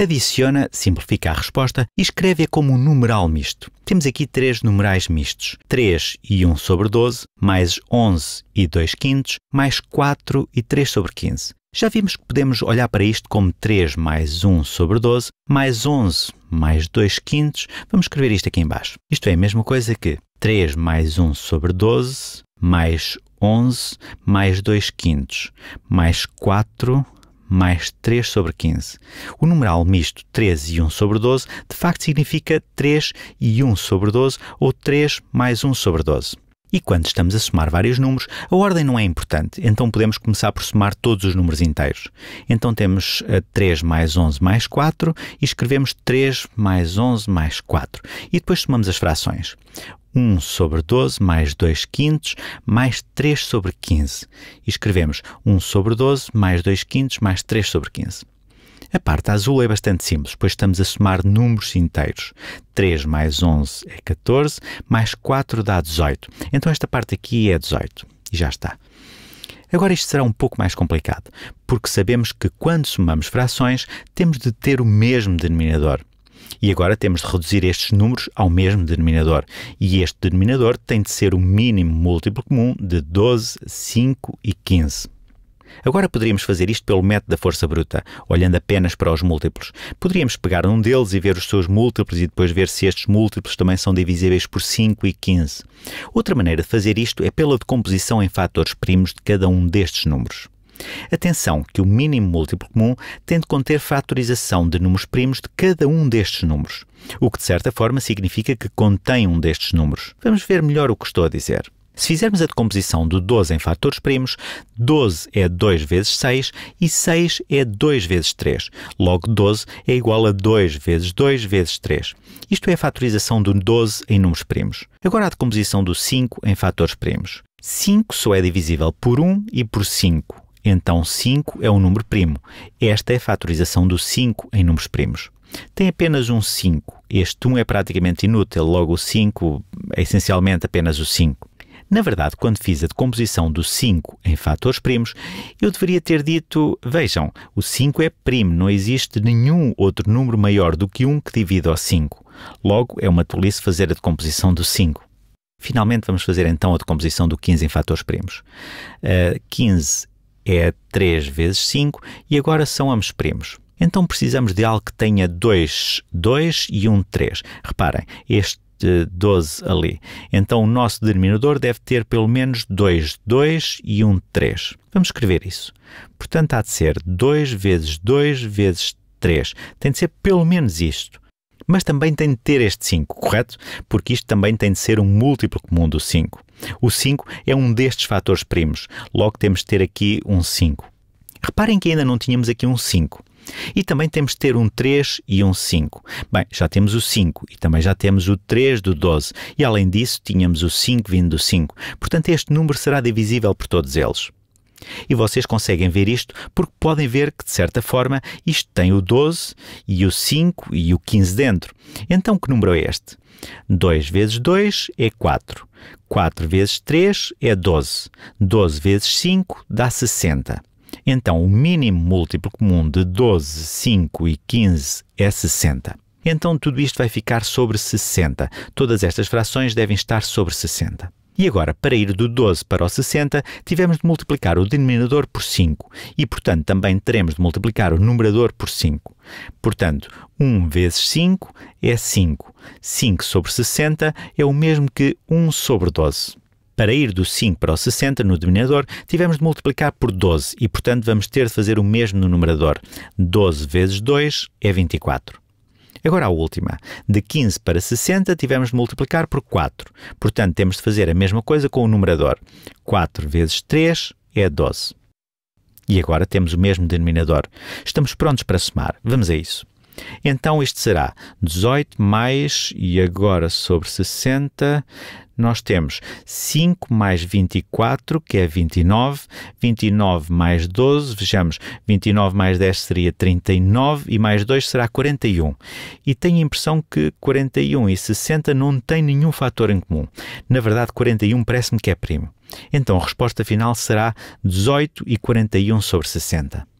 adiciona, simplifica a resposta e escreve-a como um numeral misto. Temos aqui três numerais mistos: 3 e 1 sobre 12, mais 11 e 2 quintos, mais 4 e 3 sobre 15. Já vimos que podemos olhar para isto como 3 mais 1 sobre 12, mais 11 mais 2 quintos. Vamos escrever isto aqui embaixo. Isto é a mesma coisa que 3 mais 1 sobre 12, mais 11 mais 2 quintos, mais 4 mais 3 sobre 15. O numeral misto 3 e 1 sobre 12 de facto significa 3 e 1 sobre 12 ou 3 mais 1 sobre 12. E quando estamos a somar vários números, a ordem não é importante, então podemos começar por somar todos os números inteiros. Então temos 3 eh, mais 11 mais 4 e escrevemos 3 mais 11 mais 4. E depois somamos as frações. 1 sobre 12 mais 2 quintos mais 3 sobre 15. E escrevemos 1 sobre 12 mais 2 quintos mais 3 sobre 15. A parte azul é bastante simples, pois estamos a somar números inteiros. 3 mais 11 é 14, mais 4 dá 18. Então esta parte aqui é 18. E já está. Agora isto será um pouco mais complicado, porque sabemos que quando somamos frações temos de ter o mesmo denominador. E agora temos de reduzir estes números ao mesmo denominador. E este denominador tem de ser o mínimo múltiplo comum de 12, 5 e 15. Agora poderíamos fazer isto pelo método da força bruta, olhando apenas para os múltiplos. Poderíamos pegar um deles e ver os seus múltiplos e depois ver se estes múltiplos também são divisíveis por 5 e 15. Outra maneira de fazer isto é pela decomposição em fatores primos de cada um destes números. Atenção que o mínimo múltiplo comum tem de conter fatorização de números primos de cada um destes números, o que de certa forma significa que contém um destes números. Vamos ver melhor o que estou a dizer. Se fizermos a decomposição do 12 em fatores primos, 12 é 2 vezes 6 e 6 é 2 vezes 3. Logo, 12 é igual a 2 vezes 2 vezes 3. Isto é a fatorização do 12 em números primos. Agora a decomposição do 5 em fatores primos. 5 só é divisível por 1 e por 5. Então 5 é um número primo. Esta é a fatorização do 5 em números primos. Tem apenas um 5. Este 1 um é praticamente inútil, logo o 5 é essencialmente apenas o 5. Na verdade, quando fiz a decomposição do 5 em fatores primos, eu deveria ter dito: vejam, o 5 é primo, não existe nenhum outro número maior do que 1 um que divida ao 5. Logo, é uma tolice fazer a decomposição do 5. Finalmente, vamos fazer então a decomposição do 15 em fatores primos. Uh, ah, 15 é 3 vezes 5 e agora são ambos primos. Então precisamos de algo que tenha 2, 2 e 1, um 3. Reparem, este 12 ali. Então o nosso denominador deve ter pelo menos 2, 2 e 1, um 3. Vamos escrever isso. Portanto, há de ser 2 vezes 2 vezes 3. Tem de ser pelo menos isto. Mas também tem de ter este 5, correto? Porque isto também tem de ser um múltiplo comum do 5. O 5 é um destes fatores primos, logo temos de ter aqui um 5. Reparem que ainda não tínhamos aqui um 5. E também temos de ter um 3 e um 5. Bem, já temos o 5 e também já temos o 3 do 12. E além disso, tínhamos o 5 vindo do 5. Portanto, este número será divisível por todos eles. E vocês conseguem ver isto porque podem ver que, de certa forma, isto tem o 12 e o 5 e o 15 dentro. Então, que número é este? 2 vezes 2 é 4. 4 vezes 3 é 12. 12 vezes 5 dá 60. Então, o mínimo múltiplo comum de 12, 5 e 15 é 60. Então, tudo isto vai ficar sobre 60. Todas estas frações devem estar sobre 60. E agora, para ir do 12 para o 60, tivemos de multiplicar o denominador por 5 e, portanto, também teremos de multiplicar o numerador por 5. Portanto, 1 vezes 5 é 5. 5 sobre 60 é o mesmo que 1 sobre 12. Para ir do 5 para o 60 no denominador, tivemos de multiplicar por 12 e, portanto, vamos ter de fazer o mesmo no numerador. 12 vezes 2 é 24. Agora a última. De 15 para 60 tivemos de multiplicar por 4. Portanto, temos de fazer a mesma coisa com o numerador. 4 vezes 3 é 12. E agora temos o mesmo denominador. Estamos prontos para somar. Vamos a isso. Então isto será 18 mais, e agora sobre 60, nós temos 5 mais 24, que é 29, 29 mais 12, vejamos, 29 mais 10 seria 39 e mais 2 será 41. E tenho a impressão que 41 e 60 não têm nenhum fator em comum. Na verdade, 41 parece-me que é primo. Então a resposta final será 18 e 41 sobre 60.